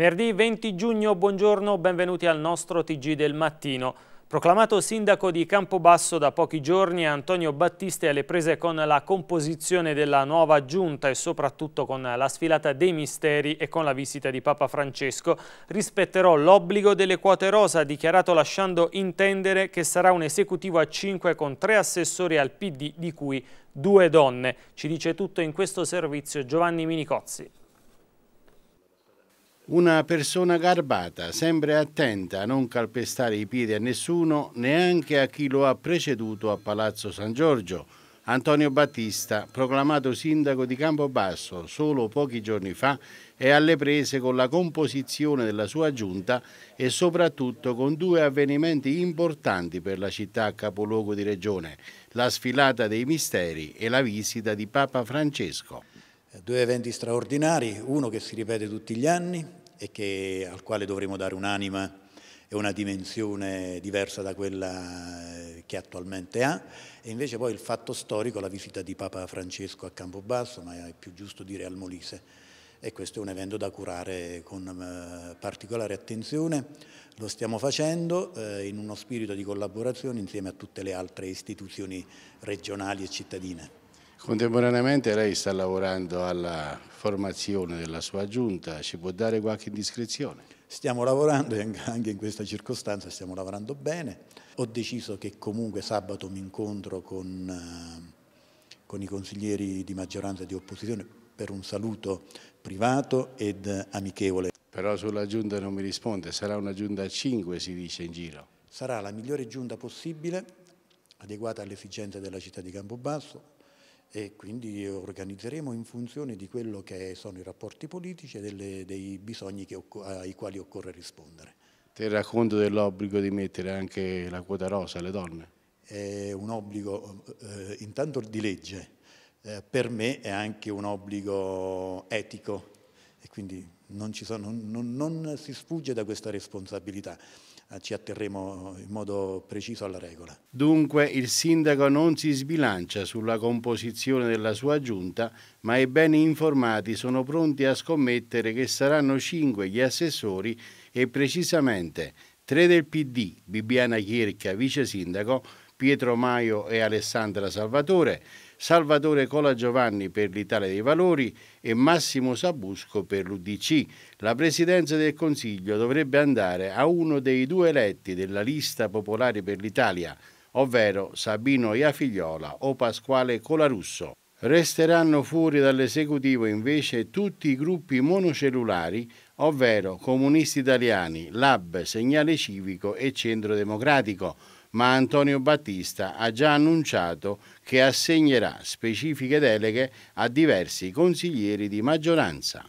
Venerdì 20 giugno, buongiorno, benvenuti al nostro TG del mattino. Proclamato sindaco di Campobasso da pochi giorni, Antonio Battisti è alle prese con la composizione della nuova giunta e soprattutto con la sfilata dei misteri e con la visita di Papa Francesco. Rispetterò l'obbligo delle quote rosa, ha dichiarato lasciando intendere che sarà un esecutivo a 5 con tre assessori al PD, di cui due donne. Ci dice tutto in questo servizio Giovanni Minicozzi. Una persona garbata, sempre attenta a non calpestare i piedi a nessuno, neanche a chi lo ha preceduto a Palazzo San Giorgio. Antonio Battista, proclamato sindaco di Campobasso solo pochi giorni fa, è alle prese con la composizione della sua giunta e soprattutto con due avvenimenti importanti per la città capoluogo di regione, la sfilata dei misteri e la visita di Papa Francesco. Due eventi straordinari, uno che si ripete tutti gli anni, e che, al quale dovremo dare un'anima e una dimensione diversa da quella eh, che attualmente ha, e invece poi il fatto storico, la visita di Papa Francesco a Campobasso, ma è più giusto dire al Molise, e questo è un evento da curare con eh, particolare attenzione. Lo stiamo facendo eh, in uno spirito di collaborazione insieme a tutte le altre istituzioni regionali e cittadine. Contemporaneamente lei sta lavorando alla formazione della sua giunta, ci può dare qualche indiscrezione? Stiamo lavorando e anche in questa circostanza stiamo lavorando bene. Ho deciso che comunque sabato mi incontro con, eh, con i consiglieri di maggioranza e di opposizione per un saluto privato ed amichevole. Però sulla giunta non mi risponde, sarà una giunta a 5 si dice in giro. Sarà la migliore giunta possibile, adeguata alle esigenze della città di Campobasso, e quindi organizzeremo in funzione di quello che sono i rapporti politici e delle, dei bisogni che, ai quali occorre rispondere. Terrà racconto dell'obbligo di mettere anche la quota rosa alle donne? È un obbligo eh, intanto di legge, eh, per me è anche un obbligo etico e quindi non, sono, non, non, non si sfugge da questa responsabilità. Ah, ci atterremo in modo preciso alla regola. Dunque il sindaco non si sbilancia sulla composizione della sua giunta, ma i ben informati sono pronti a scommettere che saranno cinque gli assessori e precisamente tre del PD, Bibiana Chierca, vice sindaco, Pietro Maio e Alessandra Salvatore, Salvatore Cola Giovanni per l'Italia dei Valori e Massimo Sabusco per l'Udc. La presidenza del Consiglio dovrebbe andare a uno dei due eletti della lista popolare per l'Italia, ovvero Sabino Iafigliola o Pasquale Colarusso. Resteranno fuori dall'esecutivo invece tutti i gruppi monocellulari, ovvero Comunisti Italiani, Lab, Segnale Civico e Centro Democratico ma Antonio Battista ha già annunciato che assegnerà specifiche deleghe a diversi consiglieri di maggioranza.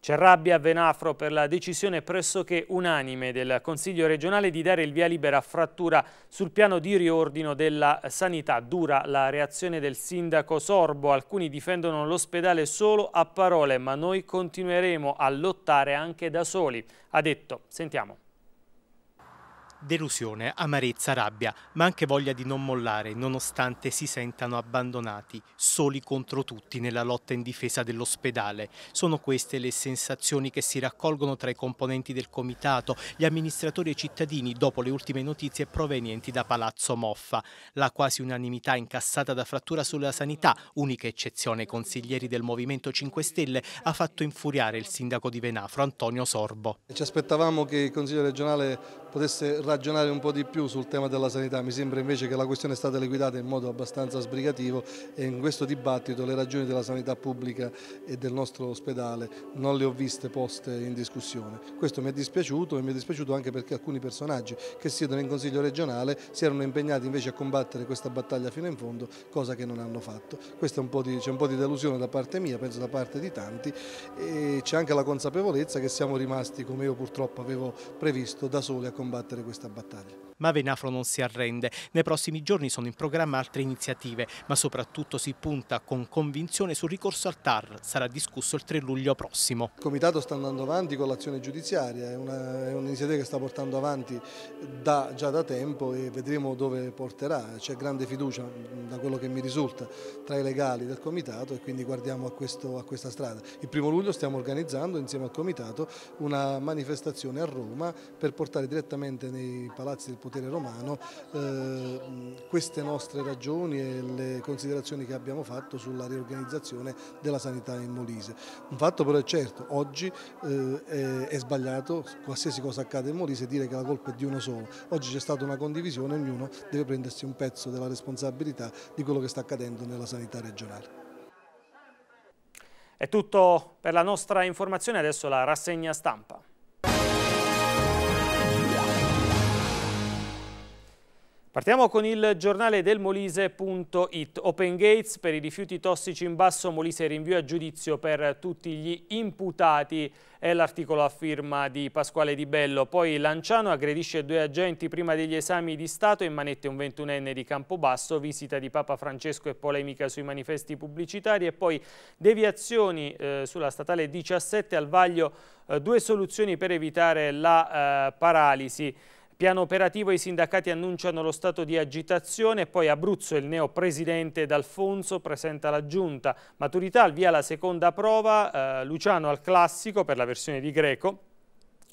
C'è rabbia a Venafro per la decisione pressoché unanime del Consiglio regionale di dare il via libera a frattura sul piano di riordino della sanità. Dura la reazione del sindaco Sorbo, alcuni difendono l'ospedale solo a parole, ma noi continueremo a lottare anche da soli, ha detto. Sentiamo. Delusione, amarezza, rabbia, ma anche voglia di non mollare nonostante si sentano abbandonati, soli contro tutti nella lotta in difesa dell'ospedale. Sono queste le sensazioni che si raccolgono tra i componenti del comitato, gli amministratori e i cittadini dopo le ultime notizie provenienti da Palazzo Moffa. La quasi unanimità incassata da frattura sulla sanità, unica eccezione consiglieri del Movimento 5 Stelle, ha fatto infuriare il sindaco di Venafro, Antonio Sorbo. Ci aspettavamo che il Consiglio regionale potesse ragionare un po' di più sul tema della sanità, mi sembra invece che la questione è stata liquidata in modo abbastanza sbrigativo e in questo dibattito le ragioni della sanità pubblica e del nostro ospedale non le ho viste poste in discussione. Questo mi è dispiaciuto e mi è dispiaciuto anche perché alcuni personaggi che siedono in Consiglio regionale si erano impegnati invece a combattere questa battaglia fino in fondo, cosa che non hanno fatto. Questo C'è un, un po' di delusione da parte mia, penso da parte di tanti e c'è anche la consapevolezza che siamo rimasti, come io purtroppo avevo previsto, da soli a combattere combattere questa battaglia ma Venafro non si arrende. Nei prossimi giorni sono in programma altre iniziative, ma soprattutto si punta con convinzione sul ricorso al TAR. Sarà discusso il 3 luglio prossimo. Il Comitato sta andando avanti con l'azione giudiziaria, è un'iniziativa un che sta portando avanti da, già da tempo e vedremo dove porterà. C'è grande fiducia, da quello che mi risulta, tra i legali del Comitato e quindi guardiamo a, questo, a questa strada. Il 1 luglio stiamo organizzando insieme al Comitato una manifestazione a Roma per portare direttamente nei palazzi del potere potere romano eh, queste nostre ragioni e le considerazioni che abbiamo fatto sulla riorganizzazione della sanità in Molise. Un fatto però è certo, oggi eh, è, è, sbagliato qualsiasi cosa accade in Molise dire che la colpa è di uno solo, oggi c'è stata una condivisione, ognuno deve prendersi un pezzo della responsabilità di quello che sta accadendo nella sanità regionale. È tutto per la nostra informazione, adesso la rassegna stampa. Partiamo con il giornale del Molise.it. Open Gates per i rifiuti tossici in basso, Molise rinvio a giudizio per tutti gli imputati. È l'articolo a firma di Pasquale Di Bello. Poi Lanciano aggredisce due agenti prima degli esami di Stato, in manette un ventunenne di Campobasso, visita di Papa Francesco e polemica sui manifesti pubblicitari e poi deviazioni eh, sulla statale 17 al vaglio eh, due soluzioni per evitare la eh, paralisi. Piano operativo i sindacati annunciano lo stato di agitazione, poi Abruzzo il neo presidente D'Alfonso presenta la giunta. Maturità al via la seconda prova, eh, Luciano al classico per la versione di Greco,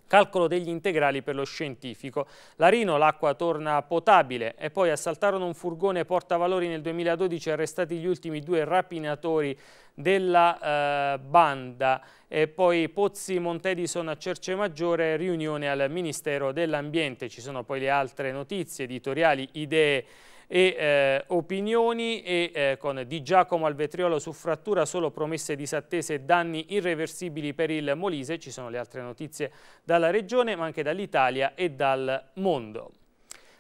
calcolo degli integrali per lo scientifico. Larino l'acqua torna potabile e poi assaltarono un furgone portavalori nel 2012 arrestati gli ultimi due rapinatori della eh, banda e poi Pozzi Montedison a Cerce Maggiore riunione al Ministero dell'Ambiente ci sono poi le altre notizie editoriali idee e eh, opinioni e eh, con Di Giacomo al vetriolo su frattura, solo promesse disattese e danni irreversibili per il Molise, ci sono le altre notizie dalla regione ma anche dall'Italia e dal mondo.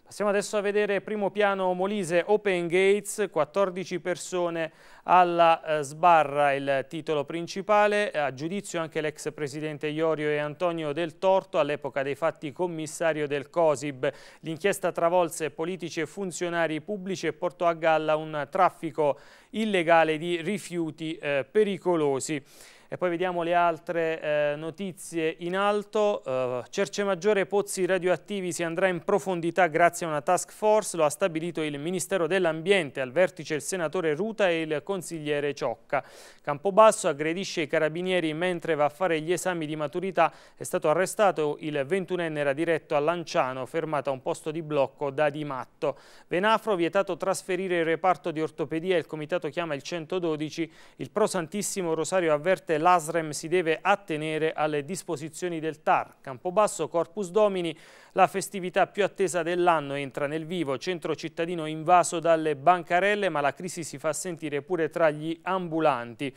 Passiamo adesso a vedere primo piano Molise Open Gates, 14 persone alla eh, sbarra, il titolo principale, a giudizio anche l'ex presidente Iorio e Antonio Del Torto, all'epoca dei fatti commissario del COSIB. L'inchiesta travolse politici e funzionari pubblici e portò a galla un traffico illegale di rifiuti eh, pericolosi. E poi vediamo le altre eh, notizie in alto. Uh, Cerce Maggiore Pozzi Radioattivi si andrà in profondità grazie a una task force, lo ha stabilito il Ministero dell'Ambiente, al vertice il senatore Ruta e il consigliere Ciocca. Campobasso aggredisce i carabinieri mentre va a fare gli esami di maturità, è stato arrestato il 21enne era diretto a Lanciano, fermato a un posto di blocco da Di Matto. Venafro vietato trasferire il reparto di ortopedia, il comitato chiama il 112, il pro Santissimo Rosario avverte l'ASREM si deve attenere alle disposizioni del TAR. Campobasso Corpus Domini, la festività più attesa dell'anno, entra nel vivo, centro cittadino invaso dalle bancarelle, ma la crisi si fa sentire pure tra gli ambulanti.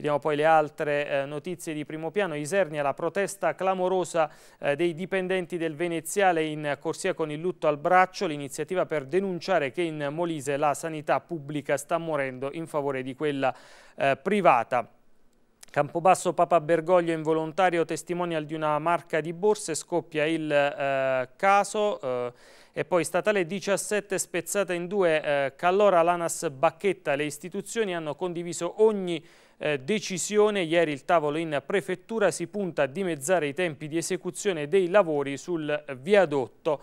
Vediamo poi le altre eh, notizie di primo piano. Isernia, la protesta clamorosa eh, dei dipendenti del Veneziale in corsia con il lutto al braccio, l'iniziativa per denunciare che in Molise la sanità pubblica sta morendo in favore di quella eh, privata. Campobasso Papa Bergoglio involontario testimonial di una marca di borse, scoppia il eh, caso eh, e poi statale 17 spezzata in due, eh, Callora, Lanas, Bacchetta, le istituzioni hanno condiviso ogni eh, decisione, ieri il tavolo in prefettura si punta a dimezzare i tempi di esecuzione dei lavori sul viadotto.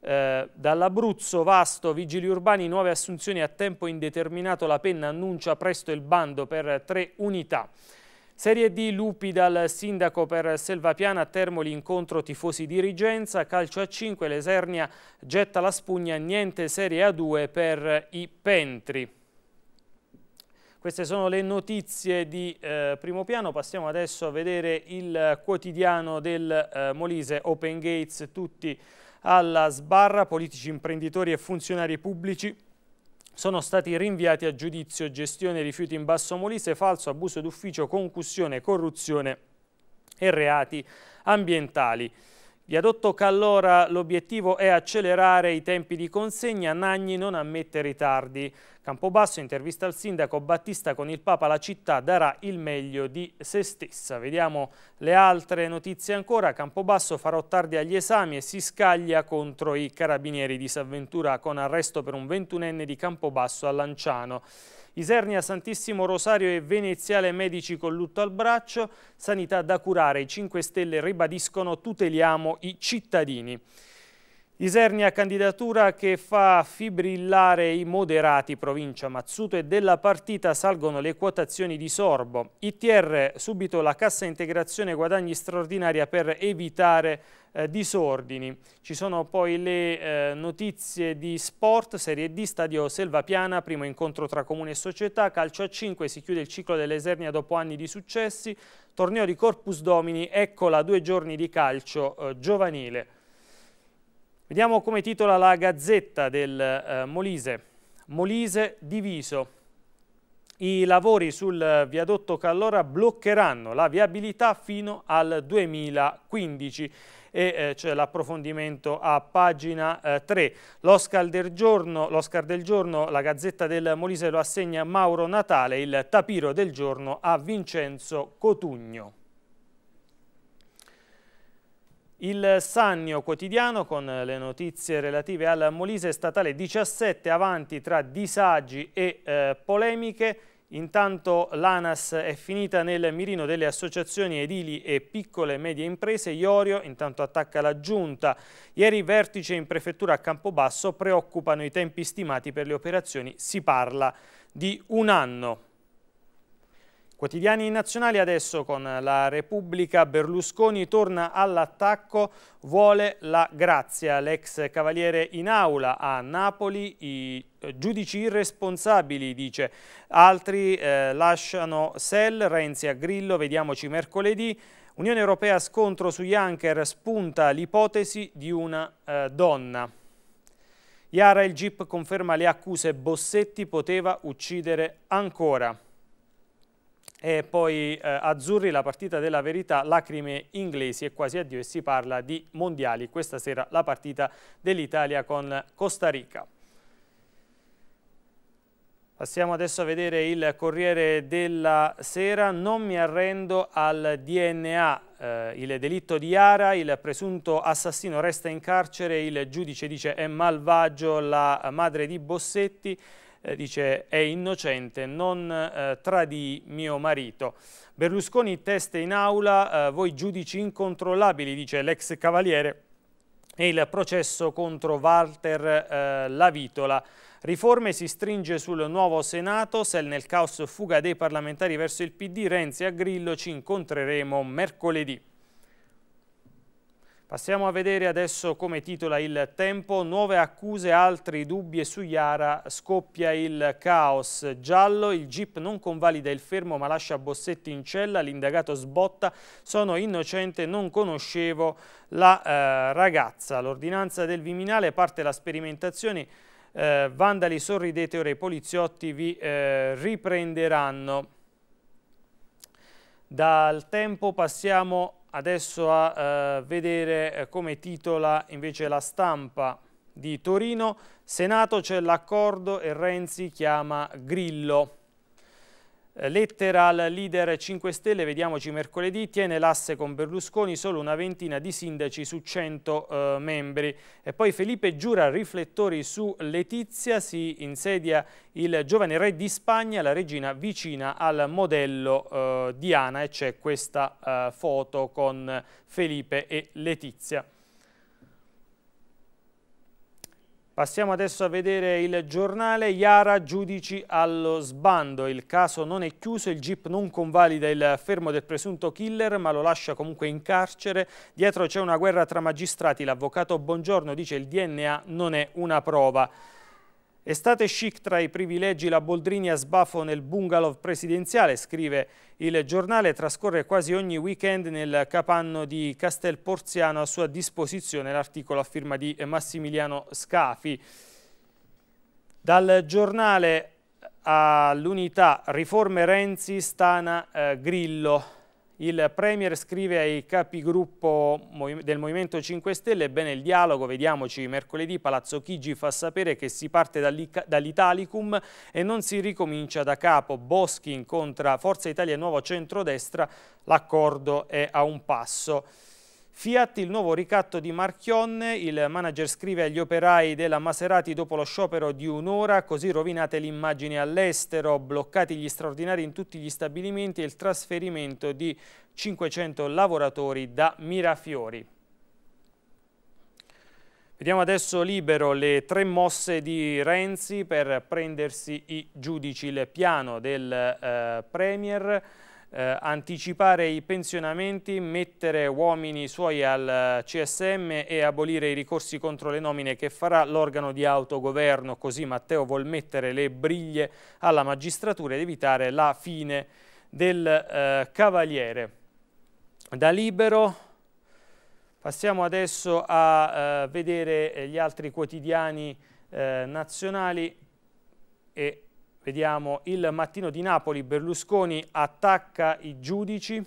Eh, Dall'Abruzzo, Vasto, Vigili Urbani, nuove assunzioni a tempo indeterminato, la penna annuncia presto il bando per tre unità. Serie D lupi dal sindaco per Selvapiana, Termoli incontro tifosi dirigenza, calcio a 5, l'Esernia getta la spugna, niente Serie A2 per i Pentri. Queste sono le notizie di eh, primo piano, passiamo adesso a vedere il quotidiano del eh, Molise, Open Gates, tutti alla sbarra, politici, imprenditori e funzionari pubblici sono stati rinviati a giudizio gestione rifiuti in Basso Molise, falso, abuso d'ufficio, concussione, corruzione e reati ambientali. Viadotto Callora l'obiettivo è accelerare i tempi di consegna, Nagni non ammette ritardi. Campobasso intervista al sindaco Battista con il Papa la città darà il meglio di se stessa. Vediamo le altre notizie ancora. Campobasso farà tardi agli esami e si scaglia contro i carabinieri di Savventura con arresto per un ventunenne di Campobasso a Lanciano. Isernia, Santissimo Rosario e Veneziale Medici con lutto al braccio. Sanità da curare. I 5 Stelle ribadiscono tuteliamo i cittadini. Isernia candidatura che fa fibrillare i moderati provincia Mazzuto e della partita salgono le quotazioni di Sorbo. ITR subito la cassa integrazione guadagni straordinaria per evitare eh, disordini. Ci sono poi le eh, notizie di sport, Serie D, Stadio Selva Piana, primo incontro tra comune e società, calcio a 5, si chiude il ciclo dell'Esernia dopo anni di successi, torneo di Corpus Domini, eccola due giorni di calcio eh, giovanile. Vediamo come titola la Gazzetta del eh, Molise. Molise diviso. I lavori sul viadotto Callora bloccheranno la viabilità fino al 2015 e eh, c'è l'approfondimento a pagina eh, 3. L'Oscar del, del, giorno, la Gazzetta del Molise lo assegna Mauro Natale, il tapiro del giorno a Vincenzo Cotugno. Il Sannio quotidiano con le notizie relative al Molise statale 17 avanti tra disagi e eh, polemiche. Intanto l'ANAS è finita nel mirino delle associazioni edili e piccole e medie imprese. Iorio intanto attacca la giunta. Ieri vertice in prefettura a Campobasso preoccupano i tempi stimati per le operazioni. Si parla di un anno. Quotidiani nazionali adesso con la Repubblica Berlusconi torna all'attacco, vuole la grazia. L'ex cavaliere in aula a Napoli, i giudici irresponsabili dice. Altri eh, lasciano Sell, Renzi a Grillo, vediamoci mercoledì. Unione Europea scontro su Juncker spunta l'ipotesi di una eh, donna. Iara il GIP conferma le accuse Bossetti poteva uccidere ancora e poi eh, Azzurri, la partita della verità, lacrime inglesi e quasi addio e si parla di mondiali. Questa sera la partita dell'Italia con Costa Rica. Passiamo adesso a vedere il Corriere della Sera. Non mi arrendo al DNA. Eh, il delitto di Ara, il presunto assassino resta in carcere, il giudice dice è malvagio la madre di Bossetti eh, dice è innocente, non eh, tradì mio marito. Berlusconi teste in aula, eh, voi giudici incontrollabili, dice l'ex cavaliere, e il processo contro Walter eh, Lavitola. Riforme si stringe sul nuovo Senato, se nel caos fuga dei parlamentari verso il PD, Renzi a Grillo ci incontreremo mercoledì. Passiamo a vedere adesso come titola il tempo. Nuove accuse, altri dubbi e su Iara scoppia il caos. Giallo, il GIP non convalida il fermo ma lascia Bossetti in cella, l'indagato sbotta. Sono innocente, non conoscevo la eh, ragazza. L'ordinanza del Viminale parte la sperimentazione. Eh, vandali sorridete, ora i poliziotti vi eh, riprenderanno. Dal tempo passiamo a adesso a eh, vedere eh, come titola invece la stampa di Torino. Senato c'è l'accordo e Renzi chiama Grillo. Eh, lettera al leader 5 Stelle, vediamoci mercoledì, tiene l'asse con Berlusconi solo una ventina di sindaci su 100 eh, membri. E poi Felipe giura riflettori su Letizia, si insedia il giovane re di Spagna, la regina vicina al modello eh, Diana e c'è questa eh, foto con Felipe e Letizia. Passiamo adesso a vedere il giornale Iara giudici allo sbando. Il caso non è chiuso, il GIP non convalida il fermo del presunto killer ma lo lascia comunque in carcere. Dietro c'è una guerra tra magistrati, l'avvocato Bongiorno dice il DNA non è una prova. Estate chic tra i privilegi, la Boldrini a sbaffo nel bungalow presidenziale, scrive il giornale, trascorre quasi ogni weekend nel capanno di Castel Porziano a sua disposizione l'articolo a firma di Massimiliano Scafi. Dal giornale all'unità riforme Renzi, Stana, eh, Grillo. Il Premier scrive ai capigruppo del Movimento 5 Stelle, bene il dialogo, vediamoci mercoledì, Palazzo Chigi fa sapere che si parte dall'Italicum e non si ricomincia da capo. Boschi incontra Forza Italia e Nuovo Centrodestra, l'accordo è a un passo. Fiat, il nuovo ricatto di Marchionne, il manager scrive agli operai della Maserati dopo lo sciopero di un'ora, così rovinate l'immagine all'estero, bloccati gli straordinari in tutti gli stabilimenti e il trasferimento di 500 lavoratori da Mirafiori. Vediamo adesso libero le tre mosse di Renzi per prendersi i giudici, il piano del eh, Premier eh, anticipare i pensionamenti, mettere uomini suoi al eh, CSM e abolire i ricorsi contro le nomine che farà l'organo di autogoverno, così Matteo vuol mettere le briglie alla magistratura ed evitare la fine del eh, Cavaliere. Da libero passiamo adesso a eh, vedere gli altri quotidiani eh, nazionali e Vediamo il mattino di Napoli, Berlusconi attacca i giudici,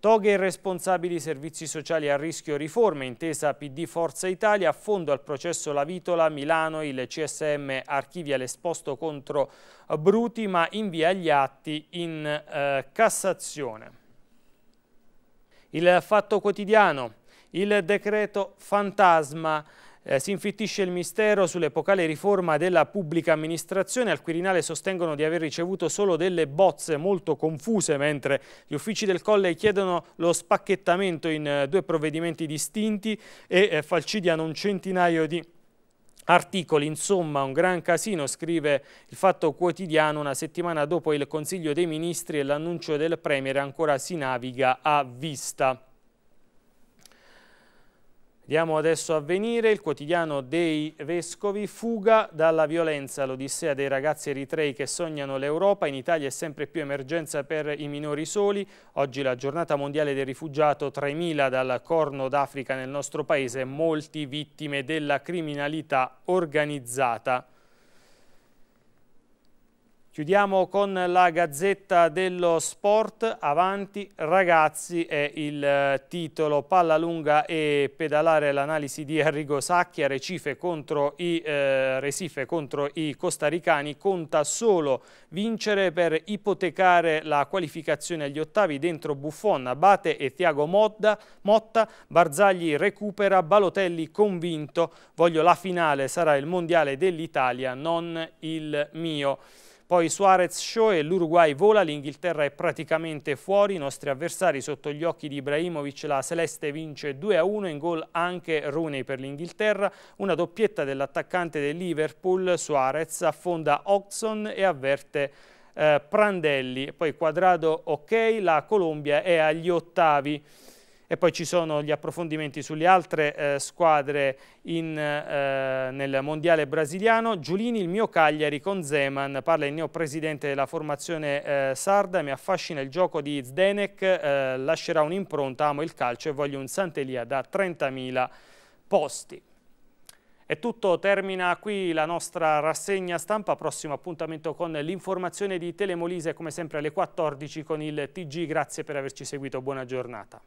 toghe e responsabili servizi sociali a rischio riforme, intesa PD Forza Italia, affondo al processo La Vitola, Milano, il CSM archivia l'esposto contro Bruti ma invia gli atti in eh, Cassazione. Il Fatto Quotidiano, il decreto fantasma, eh, si infittisce il mistero sull'epocale riforma della pubblica amministrazione. Al Quirinale sostengono di aver ricevuto solo delle bozze molto confuse, mentre gli uffici del Colle chiedono lo spacchettamento in eh, due provvedimenti distinti e eh, falcidiano un centinaio di articoli, insomma un gran casino, scrive il Fatto Quotidiano una settimana dopo il Consiglio dei Ministri e l'annuncio del Premier ancora si naviga a vista. Andiamo adesso a venire, il quotidiano dei Vescovi, fuga dalla violenza, l'odissea dei ragazzi eritrei che sognano l'Europa, in Italia è sempre più emergenza per i minori soli, oggi la giornata mondiale del rifugiato, 3.000 dal Corno d'Africa nel nostro paese, molti vittime della criminalità organizzata. Chiudiamo con la Gazzetta dello Sport, avanti ragazzi è il eh, titolo, palla lunga e pedalare l'analisi di Arrigo Sacchi a Recife contro i, eh, Recife contro i costaricani, conta solo vincere per ipotecare la qualificazione agli ottavi dentro Buffon, Abate e Tiago Modda, Motta, Barzagli recupera, Balotelli convinto, voglio la finale, sarà il mondiale dell'Italia, non il mio. Poi Suarez show e l'Uruguay vola, l'Inghilterra è praticamente fuori, i nostri avversari sotto gli occhi di Ibrahimovic, la Celeste vince 2-1, in gol anche Rooney per l'Inghilterra, una doppietta dell'attaccante del Liverpool, Suarez affonda Oxon e avverte eh, Prandelli, poi quadrado ok, la Colombia è agli ottavi e poi ci sono gli approfondimenti sulle altre eh, squadre in, eh, nel mondiale brasiliano. Giulini, il mio Cagliari con Zeman, parla il neopresidente della formazione eh, sarda, mi affascina il gioco di Zdenek, eh, lascerà un'impronta, amo il calcio e voglio un Santelia da 30.000 posti. È tutto, termina qui la nostra rassegna stampa, prossimo appuntamento con l'informazione di Telemolise come sempre alle 14 con il TG, grazie per averci seguito, buona giornata.